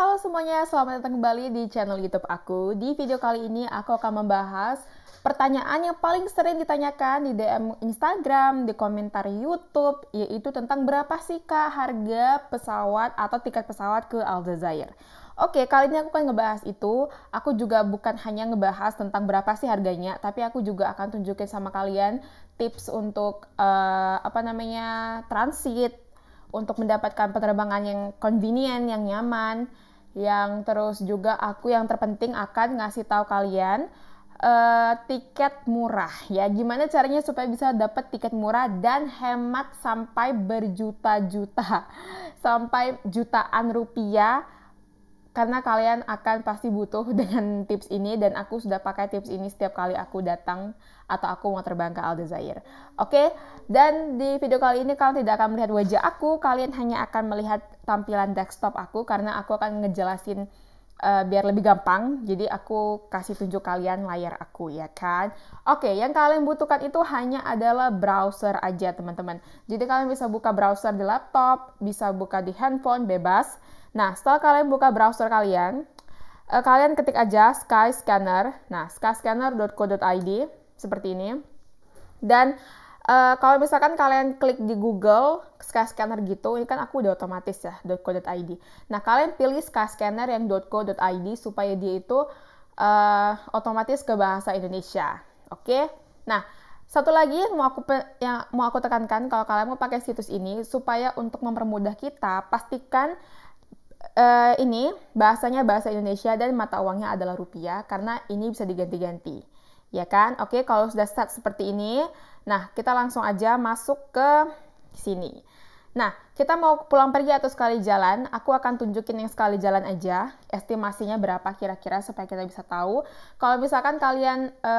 Halo semuanya, selamat datang kembali di channel YouTube aku. Di video kali ini aku akan membahas pertanyaan yang paling sering ditanyakan di DM Instagram, di komentar YouTube, yaitu tentang berapa sih kak harga pesawat atau tiket pesawat ke Aljazair. Oke, kali ini aku akan ngebahas itu. Aku juga bukan hanya ngebahas tentang berapa sih harganya, tapi aku juga akan tunjukin sama kalian tips untuk uh, apa namanya transit, untuk mendapatkan penerbangan yang convenient, yang nyaman yang terus juga aku yang terpenting akan ngasih tahu kalian uh, tiket murah ya. Gimana caranya supaya bisa dapat tiket murah dan hemat sampai berjuta-juta, sampai jutaan rupiah karena kalian akan pasti butuh dengan tips ini dan aku sudah pakai tips ini setiap kali aku datang atau aku mau terbang ke Aldezair. Oke, okay? dan di video kali ini kalian tidak akan melihat wajah aku, kalian hanya akan melihat tampilan desktop aku karena aku akan ngejelasin uh, biar lebih gampang. Jadi aku kasih tunjuk kalian layar aku ya kan. Oke, okay, yang kalian butuhkan itu hanya adalah browser aja teman-teman. Jadi kalian bisa buka browser di laptop, bisa buka di handphone bebas Nah, setelah kalian buka browser kalian, eh, kalian ketik aja sky scanner. Nah, skyscanner.co.id seperti ini. Dan eh, kalau misalkan kalian klik di Google sky scanner gitu, ini kan aku udah otomatis ya .co.id. Nah, kalian pilih sky scanner yang .co.id supaya dia itu eh, otomatis ke bahasa Indonesia. Oke? Okay? Nah, satu lagi mau aku yang mau aku tekankan kalau kalian mau pakai situs ini supaya untuk mempermudah kita pastikan uh, ini bahasanya bahasa Indonesia dan mata uangnya adalah rupiah karena ini bisa diganti-ganti. Ya kan? Oke, kalau sudah start seperti ini, nah kita langsung aja masuk ke sini. Nah, kita mau pulang pergi atau sekali jalan, aku akan tunjukin yang sekali jalan aja, estimasinya berapa kira-kira supaya kita bisa tahu. Kalau misalkan kalian e,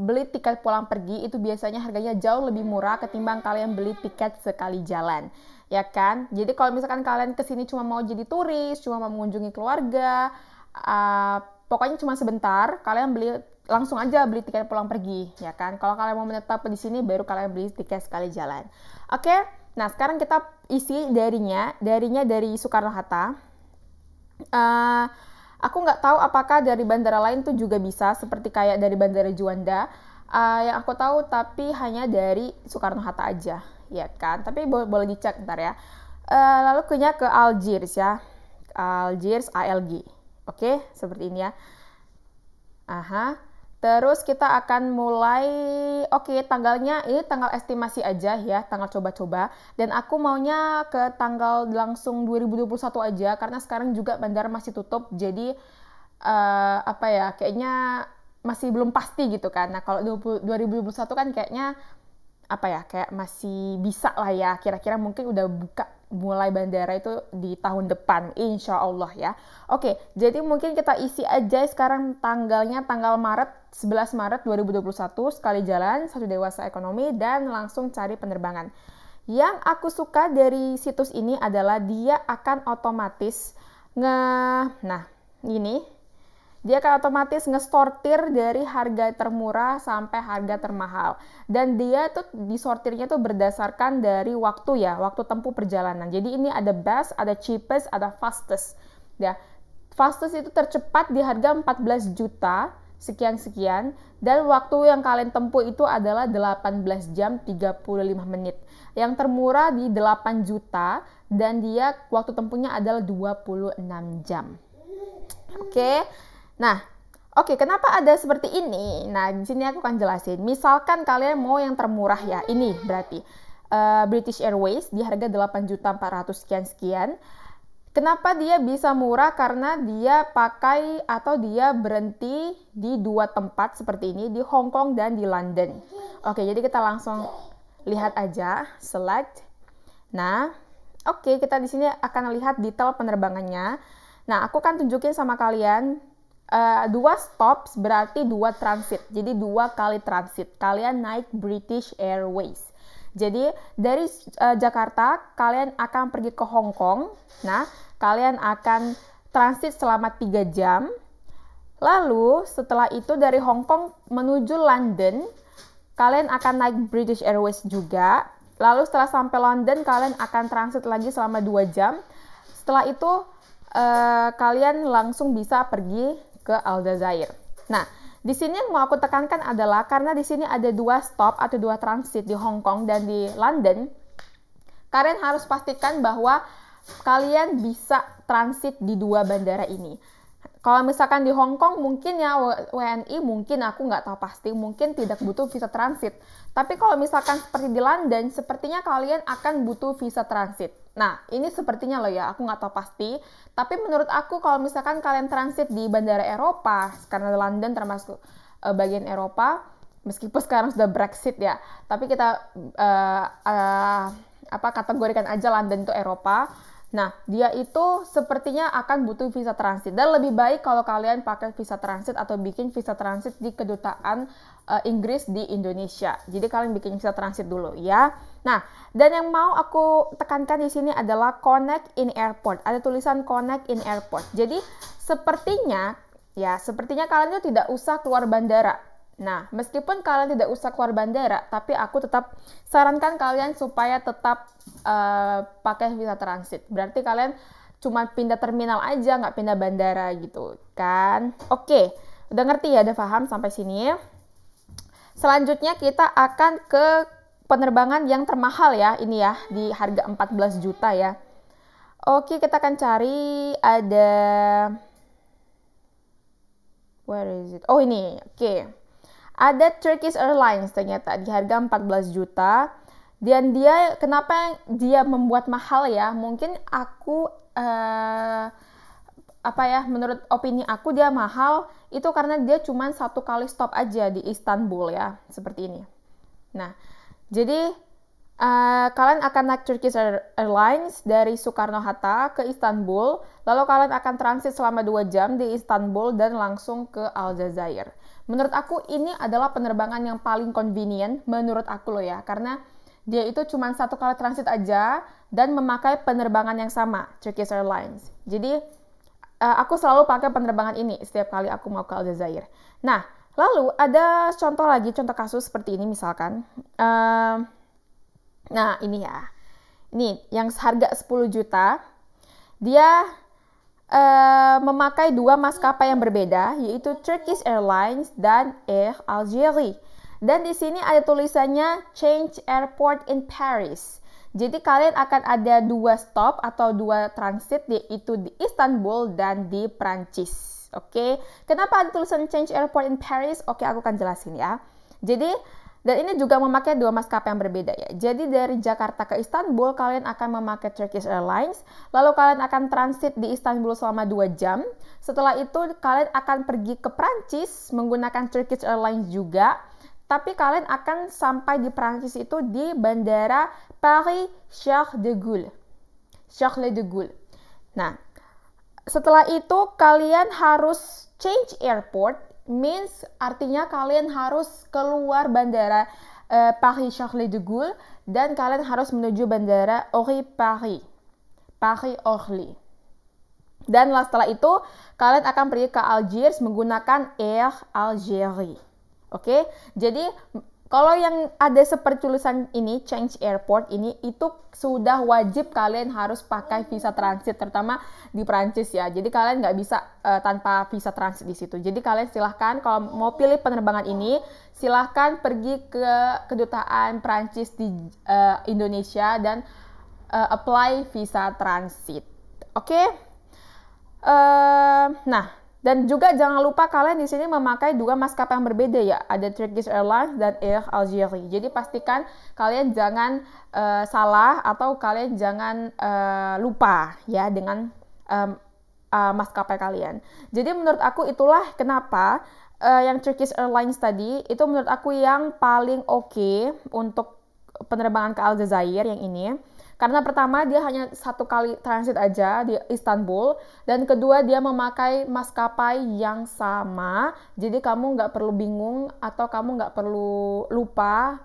beli tiket pulang pergi, itu biasanya harganya jauh lebih murah ketimbang kalian beli tiket sekali jalan. Ya kan? Jadi kalau misalkan kalian kesini cuma mau jadi turis, cuma mau mengunjungi keluarga, uh, pokoknya cuma sebentar, kalian beli langsung aja beli tiket pulang pergi, ya kan? Kalau kalian mau menetap di sini, baru kalian beli tiket sekali jalan. Oke? Okay? Nah, sekarang kita isi darinya, darinya dari Soekarno-Hatta. Uh, eh, aku nggak tahu apakah dari bandara lain tuh juga bisa, seperti kayak dari Bandara Juanda. Uh, yang aku tahu tapi hanya dari Soekarno-Hatta aja, ya kan? Tapi bo boleh dicek ntar ya. Uh, lalu kunya ke Algiers ya. Algiers ALG. Oke, okay? seperti ini ya. Aha. Terus kita akan mulai, oke okay, tanggalnya ini tanggal estimasi aja ya, tanggal coba-coba. Dan aku maunya ke tanggal langsung 2021 aja, karena sekarang juga bandara masih tutup, jadi uh, apa ya, kayaknya masih belum pasti gitu kan. Nah kalau 20, 2021 kan kayaknya apa ya, kayak masih bisa lah ya, kira-kira mungkin udah buka mulai bandara itu di tahun depan, insya Allah ya. Oke, jadi mungkin kita isi aja sekarang tanggalnya, tanggal Maret, 11 Maret 2021, sekali jalan, satu dewasa ekonomi, dan langsung cari penerbangan. Yang aku suka dari situs ini adalah dia akan otomatis nge... Nah, ini dia akan otomatis ngesortir dari harga termurah sampai harga termahal. Dan dia tuh disortirnya tuh berdasarkan dari waktu ya, waktu tempuh perjalanan. Jadi ini ada best, ada cheapest, ada fastest. Ya. Fastest itu tercepat di harga 14 juta sekian-sekian dan waktu yang kalian tempuh itu adalah 18 jam 35 menit. Yang termurah di 8 juta dan dia waktu tempuhnya adalah 26 jam. Oke. Okay? Nah, Oke, okay, kenapa ada seperti ini? Nah, di sini aku akan jelasin. Misalkan kalian mau yang termurah ya, ini berarti uh, British Airways di harga 8 juta 400 sekian sekian. Kenapa dia bisa murah? Karena dia pakai atau dia berhenti di dua tempat seperti ini di Hong Kong dan di London. Oke, okay, jadi kita langsung lihat aja, select. Nah, oke okay, kita di sini akan lihat detail penerbangannya. Nah, aku akan tunjukin sama kalian Eh, dua stops berarti dua transit, jadi dua kali transit. Kalian naik British Airways. Jadi dari uh, Jakarta kalian akan pergi ke Hong Kong. Nah, kalian akan transit selama tiga jam. Lalu setelah itu dari Hong Kong menuju London, kalian akan naik British Airways juga. Lalu setelah sampai London kalian akan transit lagi selama dua jam. Setelah itu uh, kalian langsung bisa pergi ke Aljazair. Nah, di sini yang mau aku tekankan adalah karena di sini ada dua stop atau dua transit di Hong Kong dan di London, kalian harus pastikan bahwa kalian bisa transit di dua bandara ini. Kalau misalkan di Hong Kong mungkin ya WNI mungkin aku nggak tahu pasti mungkin tidak butuh visa transit. Tapi kalau misalkan seperti di London sepertinya kalian akan butuh visa transit. Nah, ini sepertinya loh ya, aku nggak tahu pasti. Tapi menurut aku kalau misalkan kalian transit di bandara Eropa, karena London termasuk uh, bagian Eropa, meskipun sekarang sudah Brexit ya, tapi kita uh, uh, apa kategorikan aja London itu Eropa. Nah, dia itu sepertinya akan butuh visa transit dan lebih baik kalau kalian pakai visa transit atau bikin visa transit di kedutaan uh, Inggris di Indonesia. Jadi kalian bikin visa transit dulu ya. Nah, dan yang mau aku tekankan di sini adalah connect in airport. Ada tulisan connect in airport. Jadi sepertinya ya, sepertinya kalian itu tidak usah keluar bandara. Nah, meskipun kalian tidak usah keluar bandara, tapi aku tetap sarankan kalian supaya tetap uh, pakai visa transit. Berarti kalian cuma pindah terminal aja, nggak pindah bandara gitu kan? Oke, udah ngerti ya, udah paham sampai sini. Selanjutnya kita akan ke penerbangan yang termahal ya ini ya di harga 14 juta ya. Oke, kita akan cari ada where is it? Oh ini. Oke. Okay. Ada Turkish Airlines ternyata di harga 14 juta. Dan dia kenapa dia membuat mahal ya? Mungkin aku uh, apa ya menurut opini aku dia mahal itu karena dia cuma satu kali stop aja di Istanbul ya seperti ini nah jadi uh, kalian akan naik Turkish Airlines dari Soekarno Hatta ke Istanbul, lalu kalian akan transit selama dua jam di Istanbul dan langsung ke Aljazair. Menurut aku ini adalah penerbangan yang paling convenient menurut aku loh ya, karena dia itu cuma satu kali transit aja dan memakai penerbangan yang sama, Turkish Airlines. Jadi, eh, aku selalu pakai penerbangan ini setiap kali aku mau ke Aljazair. Nah, Lalu ada contoh lagi, contoh kasus seperti ini misalkan. Uh, nah ini ya, ini yang harga 10 juta, dia uh, memakai dua maskapai yang berbeda, yaitu Turkish Airlines dan Air Algérie. Dan di sini ada tulisannya Change Airport in Paris. Jadi kalian akan ada dua stop atau dua transit yaitu di Istanbul dan di Prancis. Oke, okay? kenapa ada tulisan Change Airport in Paris? Oke, okay, aku akan jelasin ya. Jadi dan ini juga memakai dua maskapai yang berbeda ya. Jadi dari Jakarta ke Istanbul kalian akan memakai Turkish Airlines, lalu kalian akan transit di Istanbul selama 2 jam. Setelah itu kalian akan pergi ke Prancis menggunakan Turkish Airlines juga. Tapi kalian akan sampai di Prancis itu di bandara Paris Charles de Gaulle. Charles de Gaulle. Nah, setelah itu kalian harus change airport means artinya kalian harus keluar bandara uh, Paris Charles de Gaulle dan kalian harus menuju bandara Orly Paris. Paris Orly. Dan setelah itu kalian akan pergi ke Algiers menggunakan Air Algérie. Oke, okay? jadi kalau yang ada seperti ini, change airport ini, itu sudah wajib kalian harus pakai visa transit, terutama di Prancis ya. Jadi kalian nggak bisa uh, tanpa visa transit di situ. Jadi kalian silahkan kalau mau pilih penerbangan ini, silahkan pergi ke kedutaan Prancis di uh, Indonesia dan uh, apply visa transit. Oke? Okay? Uh, nah, dan juga jangan lupa kalian di sini memakai dua maskapai yang berbeda ya. Ada Turkish Airlines dan Air Algeria. Jadi pastikan kalian jangan uh, salah atau kalian jangan uh, lupa ya dengan um, uh, eh, maskapai kalian. Jadi menurut aku itulah kenapa uh, yang Turkish Airlines tadi itu menurut aku yang paling oke okay untuk penerbangan ke Aljazair yang ini karena pertama dia hanya satu kali transit aja di Istanbul dan kedua dia memakai maskapai yang sama. Jadi kamu nggak perlu bingung atau kamu nggak perlu lupa.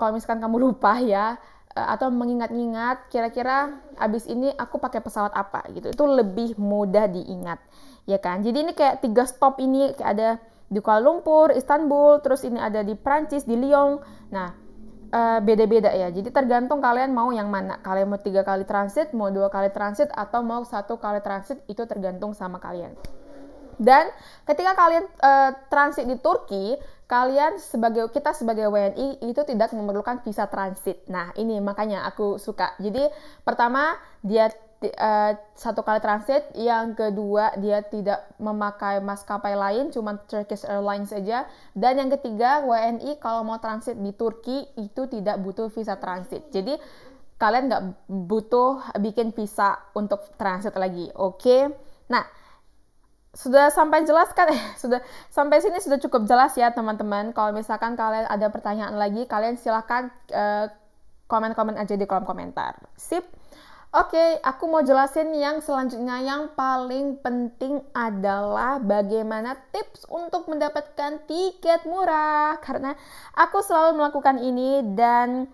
Kalau misalkan kamu lupa ya eh, atau mengingat-ingat kira-kira abis ini aku pakai pesawat apa gitu itu lebih mudah diingat ya kan jadi ini kayak tiga stop ini kayak ada di Kuala Lumpur, Istanbul, terus ini ada di Prancis, di Lyon. Nah, Eh, beda-beda uh, ya. Jadi tergantung kalian mau yang mana. Kalian mau tiga kali transit, mau dua kali transit, atau mau satu kali transit itu tergantung sama kalian. Dan ketika kalian uh, transit di Turki, kalian sebagai kita sebagai WNI itu tidak memerlukan visa transit. Nah ini makanya aku suka. Jadi pertama dia uh, satu kali transit, yang kedua dia tidak memakai maskapai lain, cuma Turkish Airlines saja, dan yang ketiga WNI kalau mau transit di Turki itu tidak butuh visa transit. Jadi kalian nggak butuh bikin visa untuk transit lagi, oke? Okay? Nah, sudah sampai jelas kan? Eh, sudah sampai sini sudah cukup jelas ya teman-teman. Kalau misalkan kalian ada pertanyaan lagi, kalian silahkan uh, eh, komen-komen aja di kolom komentar. Sip. Oke, okay, aku mau jelasin yang selanjutnya yang paling penting adalah bagaimana tips untuk mendapatkan tiket murah karena aku selalu melakukan ini dan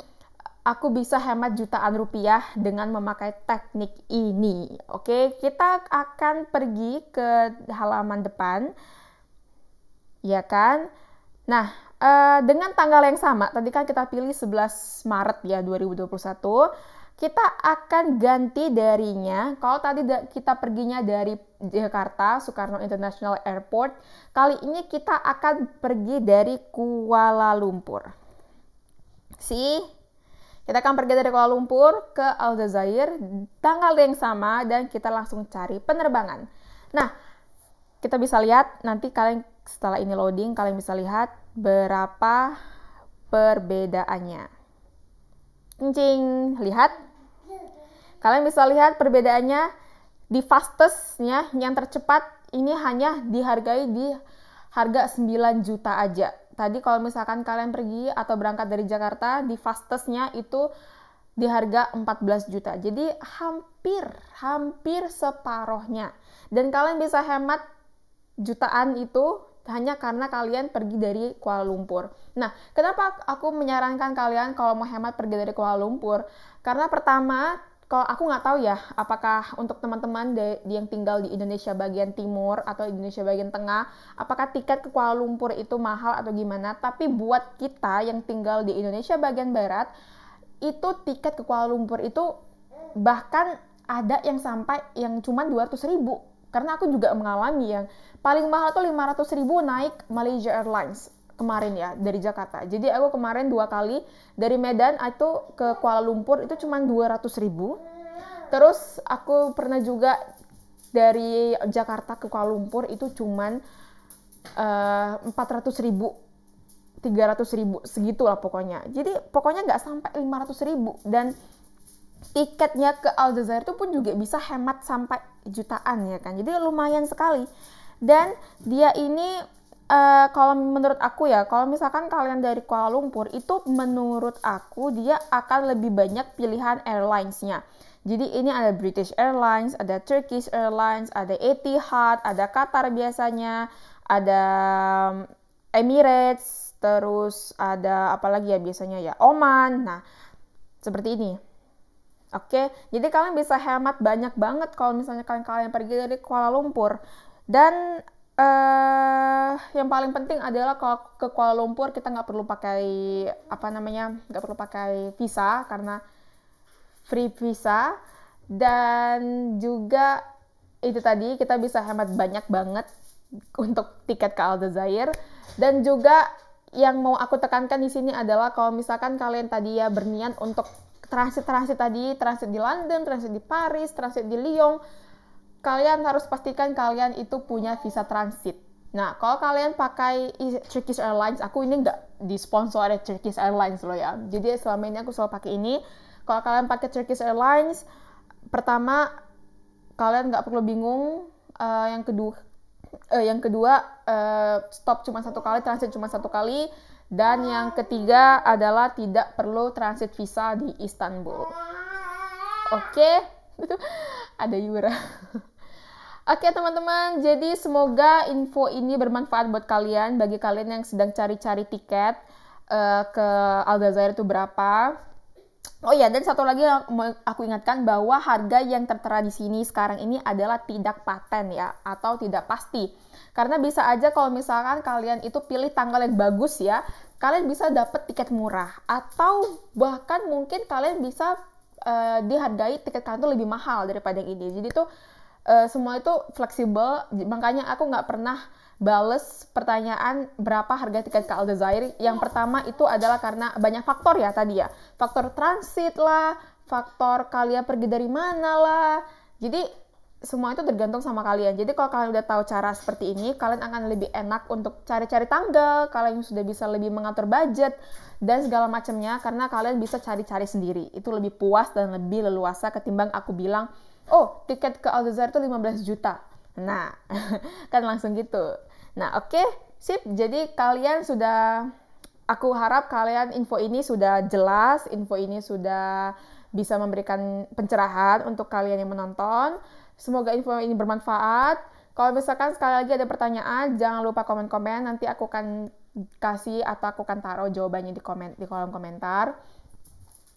aku bisa hemat jutaan rupiah dengan memakai teknik ini. Oke, okay? kita akan pergi ke halaman depan. Ya kan? Nah, eh, dengan tanggal yang sama, tadi kan kita pilih 11 Maret ya 2021 kita akan ganti darinya. Kalau tadi kita perginya dari Jakarta Soekarno International Airport, kali ini kita akan pergi dari Kuala Lumpur. Si kita akan pergi dari Kuala Lumpur ke Aljazair tanggal yang sama dan kita langsung cari penerbangan. Nah, kita bisa lihat nanti kalian setelah ini loading kalian bisa lihat berapa perbedaannya. Cing, lihat Kalian bisa lihat perbedaannya di fastestnya yang tercepat ini hanya dihargai di harga 9 juta aja. Tadi kalau misalkan kalian pergi atau berangkat dari Jakarta di fastestnya itu di harga 14 juta. Jadi hampir hampir separohnya. Dan kalian bisa hemat jutaan itu hanya karena kalian pergi dari Kuala Lumpur. Nah, kenapa aku menyarankan kalian kalau mau hemat pergi dari Kuala Lumpur? Karena pertama, kalau aku nggak tahu ya apakah untuk teman-teman yang tinggal di Indonesia bagian timur atau Indonesia bagian tengah apakah tiket ke Kuala Lumpur itu mahal atau gimana tapi buat kita yang tinggal di Indonesia bagian barat itu tiket ke Kuala Lumpur itu bahkan ada yang sampai yang cuma 200 ribu karena aku juga mengalami yang paling mahal tuh 500 ribu naik Malaysia Airlines kemarin ya dari Jakarta. Jadi aku kemarin dua kali dari Medan itu ke Kuala Lumpur itu cuma 200 ribu. Terus aku pernah juga dari Jakarta ke Kuala Lumpur itu cuma eh, empat uh, 400 ribu 300 ribu segitu lah pokoknya jadi pokoknya nggak sampai 500 ribu dan tiketnya ke Aljazair itu pun juga bisa hemat sampai jutaan ya kan jadi lumayan sekali dan dia ini Eh, kalau menurut aku ya, kalau misalkan kalian dari Kuala Lumpur itu menurut aku dia akan lebih banyak pilihan airlinesnya. Jadi ini ada British Airlines, ada Turkish Airlines, ada Etihad, ada Qatar biasanya, ada mm, Emirates, terus ada apa lagi ya biasanya ya Oman. Nah, seperti ini. Oke, jadi kalian bisa hemat banyak banget kalau misalnya kalian kalian pergi dari Kuala Lumpur dan eh, yang paling penting adalah kalau ke Kuala Lumpur kita nggak perlu pakai apa namanya nggak perlu pakai visa karena free visa dan juga itu tadi kita bisa hemat banyak banget untuk tiket ke Al Jazeera dan juga yang mau aku tekankan di sini adalah kalau misalkan kalian tadi ya berniat untuk transit-transit tadi, transit di London, transit di Paris, transit di Lyon, kalian harus pastikan kalian itu punya visa transit Nah, kalau kalian pakai Turkish Airlines, aku ini nggak disponsor oleh Turkish Airlines loh ya. Jadi selama ini aku selalu pakai ini. Kalau kalian pakai Turkish Airlines, pertama kalian nggak perlu bingung. Uh, yang kedua, uh, yang kedua uh, stop cuma satu kali, transit cuma satu kali. Dan yang ketiga adalah tidak perlu transit visa di Istanbul. Oke, okay? ada Yura. Oke teman-teman, jadi semoga info ini bermanfaat buat kalian, bagi kalian yang sedang cari-cari tiket uh, ke Aljazair itu berapa. Oh ya, dan satu lagi yang aku ingatkan bahwa harga yang tertera di sini sekarang ini adalah tidak paten ya, atau tidak pasti. Karena bisa aja kalau misalkan kalian itu pilih tanggal yang bagus ya, kalian bisa dapat tiket murah. Atau bahkan mungkin kalian bisa uh, dihargai tiket kantor lebih mahal daripada yang ini. Jadi tuh Eh, semua itu fleksibel makanya aku nggak pernah bales pertanyaan berapa harga tiket ke Aljazair yang pertama itu adalah karena banyak faktor ya tadi ya faktor transit lah faktor kalian pergi dari mana lah jadi semua itu tergantung sama kalian jadi kalau kalian udah tahu cara seperti ini kalian akan lebih enak untuk cari-cari tanggal kalian sudah bisa lebih mengatur budget dan segala macamnya karena kalian bisa cari-cari sendiri itu lebih puas dan lebih leluasa ketimbang aku bilang oh tiket ke Aljazair itu 15 juta. Nah, kan langsung gitu. Nah, oke, okay, sip. Jadi kalian sudah aku harap kalian info ini sudah jelas, info ini sudah bisa memberikan pencerahan untuk kalian yang menonton. Semoga info ini bermanfaat. Kalau misalkan sekali lagi ada pertanyaan, jangan lupa komen-komen. Nanti aku akan kasih atau aku akan taruh jawabannya di komen di kolom komentar.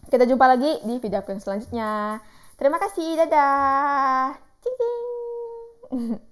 Kita jumpa lagi di video aku yang selanjutnya. Terima kasih, dadah. Cing, cing.